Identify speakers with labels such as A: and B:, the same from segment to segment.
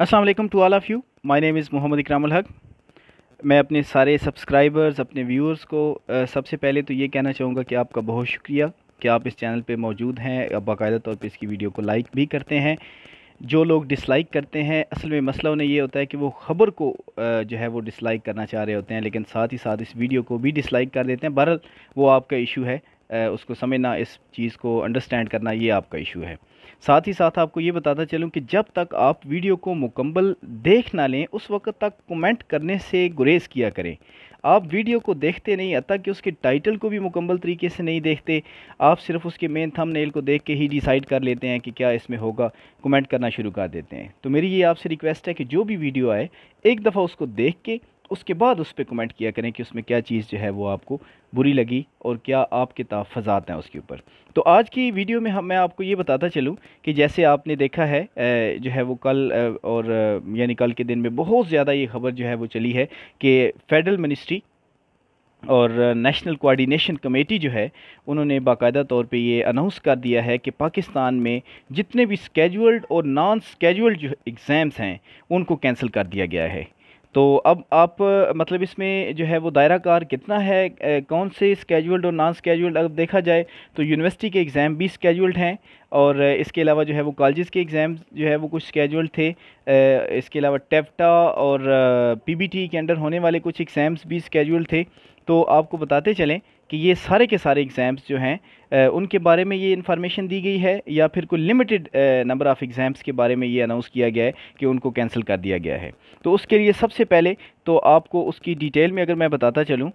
A: Aslam to all of you my name is Mohammad Ikram Haq मैं अपने सारे सब्सक्राइबर्स अपने व्यूअर्स को सबसे पहले तो ये कहना चाहूँगा कि आपका बहुत शुक्रिया कि आप इस चैनल पे मौजूद हैं बाकायदा तौर पे इसकी वीडियो को लाइक भी करते हैं जो लोग डिसलाइक करते हैं असल में मसला उन्हें ये होता है कि वो ख़बर को जो है वो डिसलाइक करना चाह रहे होते हैं लेकिन साथ ही साथ इस वीडियो को भी डिसलाइक कर देते हैं बहरहाल वो आपका इशू है उसको समझना इस चीज़ को अंडरस्टैंड करना ये आपका इशू है साथ ही साथ आपको ये बताता चलूँ कि जब तक आप वीडियो को मुकम्मल देख ना लें उस वक्त तक कमेंट करने से गुरेज किया करें आप वीडियो को देखते नहीं अतः कि उसके टाइटल को भी मुकम्मल तरीके से नहीं देखते आप सिर्फ उसके मेन थंबनेल को देख के ही डिसाइड कर लेते हैं कि क्या इसमें होगा कमेंट करना शुरू कर देते हैं तो मेरी ये आपसे रिक्वेस्ट है कि जो भी वीडियो आए एक दफ़ा उसको देख के उसके बाद उस पर कमेंट किया करें कि उसमें क्या चीज़ जो है वो आपको बुरी लगी और क्या आपके तहफ़ात हैं उसके ऊपर तो आज की वीडियो में हम मैं आपको ये बताता चलूँ कि जैसे आपने देखा है जो है वो कल और यानी कल के दिन में बहुत ज़्यादा ये खबर जो है वो चली है कि फेडरल मिनिस्ट्री और नेशनल कोऑर्डिनेशन कमेटी जो है उन्होंने बाकायदा तौर पे ये अनाउंस कर दिया है कि पाकिस्तान में जितने भी स्केजुअल्ड और नॉन स्केजुअल्ड जो एग्ज़ाम्स हैं उनको कैंसिल कर दिया गया है तो अब आप मतलब इसमें जो है वो दायरा कार कितना है कौन से स्केजुल्ड और नॉन स्केजुल्ड अगर देखा जाए तो यूनिवर्सिटी के एग्ज़ाम भी स्केजुल्ड हैं और इसके अलावा जो है वो कॉलेज़ के एग्ज़ाम जो है वो कुछ स्केजुल्ड थे इसके अलावा टेप्टा और पीबीटी e के अंडर होने वाले कुछ एग्ज़ाम्स भी स्केजुल्ड थे तो आपको बताते चलें कि ये सारे के सारे एग्ज़ाम्स जो हैं उनके बारे में ये इन्फॉर्मेशन दी गई है या फिर कोई लिमिटेड नंबर ऑफ़ एग्ज़ाम्स के बारे में ये अनाउंस किया गया है कि उनको कैंसिल कर दिया गया है तो उसके लिए सबसे पहले तो आपको उसकी डिटेल में अगर मैं बताता चलूँ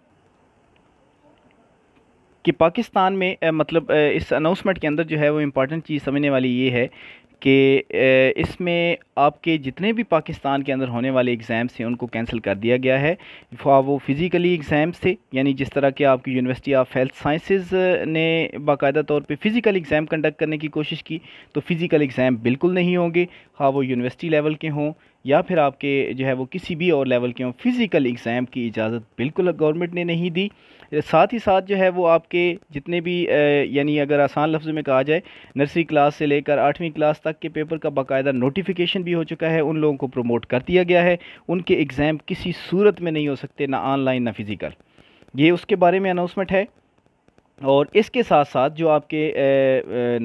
A: कि पाकिस्तान में मतलब इस अनाउंसमेंट के अंदर जो है वो इम्पॉर्टेंट चीज़ समझने वाली ये है कि इसमें आपके जितने भी पाकिस्तान के अंदर होने वाले एग्ज़ाम्स हैं उनको कैंसिल कर दिया गया है हाँ, वो फ़िज़िकली एग्ज़ाम्स थे यानी जिस तरह के आपकी यूनिवर्सिटी ऑफ हेल्थ साइंसेस ने बाकायदा तौर पे फ़िज़िकल एग्ज़ाम कंडक्ट करने की कोशिश की तो फ़िज़िकल एग्ज़ाम बिल्कुल नहीं होंगे खा हाँ, वो यूनिवर्सिटी लेवल के हों या फिर आपके जो है वो किसी भी और लेवल के हों फिज़िकल एग्ज़ाम की इजाज़त बिल्कुल गवर्नमेंट ने नहीं दी साथ ही साथ जो है वो आपके जितने भी यानी अगर आसान लफ्ज़ में कहा जाए नर्सरी क्लास से लेकर आठवीं क्लास तक के पेपर का बाकायदा नोटिफिकेशन भी हो चुका है उन लोगों को प्रमोट कर दिया गया है उनके एग्ज़ाम किसी सूरत में नहीं हो सकते ना ऑनलाइन ना फ़िज़िकल ये उसके बारे में अनाउंसमेंट है और इसके साथ साथ जो आपके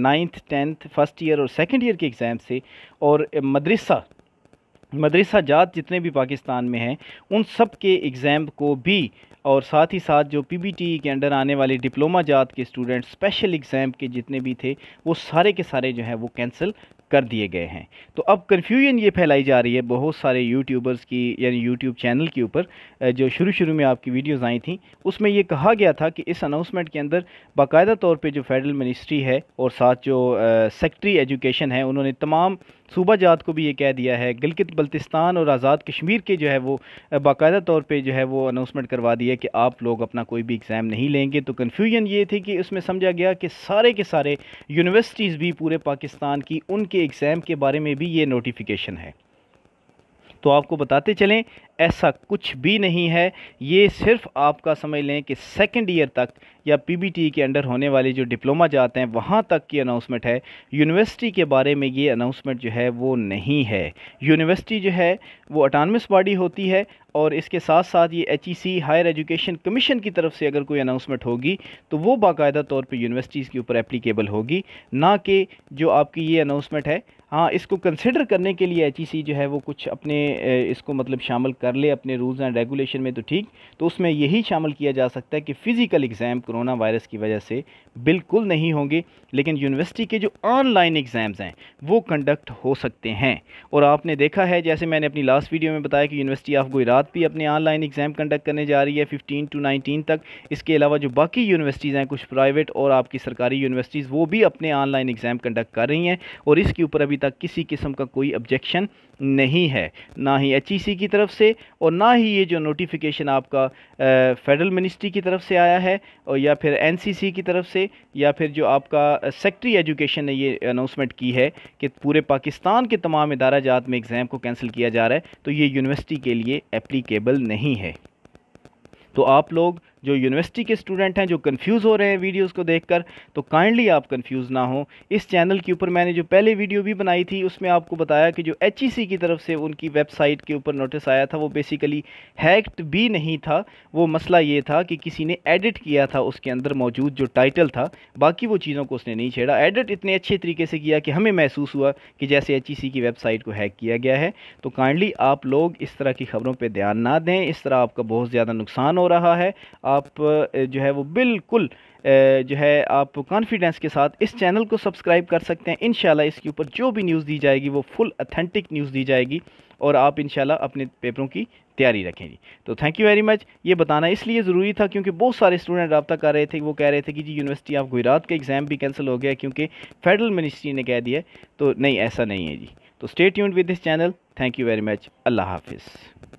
A: नाइन्थ टेंथ फर्स्ट ईयर और सेकेंड ईयर के एग्ज़ाम से और मदरसा मदरसा जात जितने भी पाकिस्तान में हैं उन सब के एग्ज़ाम को भी और साथ ही साथ जो टी के अंडर आने वाले डिप्लोमा जात के स्टूडेंट स्पेशल एग्ज़ाम के जितने भी थे वो सारे के सारे जो हैं वो कैंसिल कर दिए गए हैं तो अब कन्फ्यूजन ये फैलाई जा रही है बहुत सारे यूट्यूबर्स की यानी यूट्यूब चैनल के ऊपर जो शुरू शुरू में आपकी वीडियोज़ आई थी उसमें ये कहा गया था कि इस अनाउंसमेंट के अंदर बाकायदा तौर पर जो फेडरल मिनिस्ट्री है और साथ जो सेक्ट्री एजुकेशन है उन्होंने तमाम सूबा जात को भी ये कह दिया है गिलगित बल्तिस्तान और आज़ाद कश्मीर के जो है वो बाकायदा तौर पे जो है वो अनाउंसमेंट करवा दिए कि आप लोग अपना कोई भी एग्ज़ाम नहीं लेंगे तो कन्फ्यूजन ये थी कि उसमें समझा गया कि सारे के सारे यूनिवर्सिटीज़ भी पूरे पाकिस्तान की उनके के एग्ज़ाम के बारे में भी ये नोटिफिकेशन है तो आपको बताते चलें ऐसा कुछ भी नहीं है ये सिर्फ आपका समझ लें कि सेकंड ईयर तक या पीबीटी e के अंडर होने वाले जो डिप्लोमा जाते हैं वहाँ तक की अनाउंसमेंट है यूनिवर्सिटी के बारे में ये अनाउंसमेंट जो है वो नहीं है यूनिवर्सिटी जो है वो अटानमस बॉडी होती है और इसके साथ साथ ये एच हायर एजुकेशन कमीशन की तरफ से अगर कोई अनाउंसमेंट होगी तो वो बाकायदा तौर पर यूनिवर्सिटीज़ के ऊपर एप्लीकेबल होगी ना कि जो आपकी ये अनाउंसमेंट है हाँ इसको कंसिडर करने के लिए एच e जो है वो कुछ अपने इसको मतलब शामिल कर ले अपने रूल्स एंड रेगुलेशन में तो ठीक तो उसमें यही शामिल किया जा सकता है कि फ़िज़िकल एग्ज़ाम कोरोना वायरस की वजह से बिल्कुल नहीं होंगे लेकिन यूनिवर्सिटी के जो ऑनलाइन एग्ज़ाम्स हैं वो कंडक्ट हो सकते हैं और आपने देखा है जैसे मैंने अपनी लास्ट वीडियो में बताया कि यूनिवर्सिटी ऑफ गुजरात भी अपने ऑनलाइन एग्ज़ाम कंडक्ट करने जा रही है फिफ्टीन टू नाइनटीन तक इसके अलावा जो बाकी यूनिवर्सिटीज़ हैं कुछ प्राइवेट और आपकी सरकारी यूनिवर्सिटीज़ वो भी अपने ऑनलाइन एग्ज़ाम कंडक्ट कर रही हैं और इसके ऊपर अभी तक किसी किस्म का कोई ऑब्जेक्शन नहीं है ना ही एच e की तरफ से और ना ही ये जो नोटिफिकेशन आपका फेडरल मिनिस्ट्री की तरफ से आया है और या फिर एन की तरफ से या फिर जो आपका सेक्ट्री एजुकेशन ने ये अनाउंसमेंट की है कि पूरे पाकिस्तान के तमाम इदारा जात में एग्ज़ाम को कैंसिल किया जा रहा है तो ये यूनिवर्सिटी के लिए एप्लीकेबल नहीं है तो आप लोग जो यूनिवर्सिटी के स्टूडेंट हैं जो कंफ्यूज हो रहे हैं वीडियोस को देखकर तो काइंडली आप कंफ्यूज ना हो इस चैनल के ऊपर मैंने जो पहले वीडियो भी बनाई थी उसमें आपको बताया कि जो एच e की तरफ से उनकी वेबसाइट के ऊपर नोटिस आया था वो बेसिकली हैक्ड भी नहीं था वो मसला ये था कि किसी ने एडिट किया था उसके अंदर मौजूद जो टाइटल था बाकी वो चीज़ों को उसने नहीं छेड़ा एडिट इतने अच्छे तरीके से किया कि हमें महसूस हुआ कि जैसे एच e की वेबसाइट को हैक किया गया है तो काइंडली आप लोग इस तरह की खबरों पर ध्यान ना दें इस तरह आपका बहुत ज़्यादा नुकसान हो रहा है आप जो है वो बिल्कुल जो है आप कॉन्फिडेंस के साथ इस चैनल को सब्सक्राइब कर सकते हैं इन इसके ऊपर जो भी न्यूज़ दी जाएगी वो फुल अथेंटिक न्यूज़ दी जाएगी और आप इनशाला अपने पेपरों की तैयारी रखेंगी तो थैंक यू वेरी मच ये बताना इसलिए ज़रूरी था क्योंकि बहुत सारे स्टूडेंट रबता कर रहे थे वो कह रहे थे कि जी यूनिवर्सिटी ऑफ गुजरात का एग्ज़ाम भी कैंसिल हो गया क्योंकि फेडरल मिनिस्ट्री ने कह दिया तो नहीं ऐसा नहीं है जी तो stay tuned with this channel thank you very much अल्लाह हाफिज़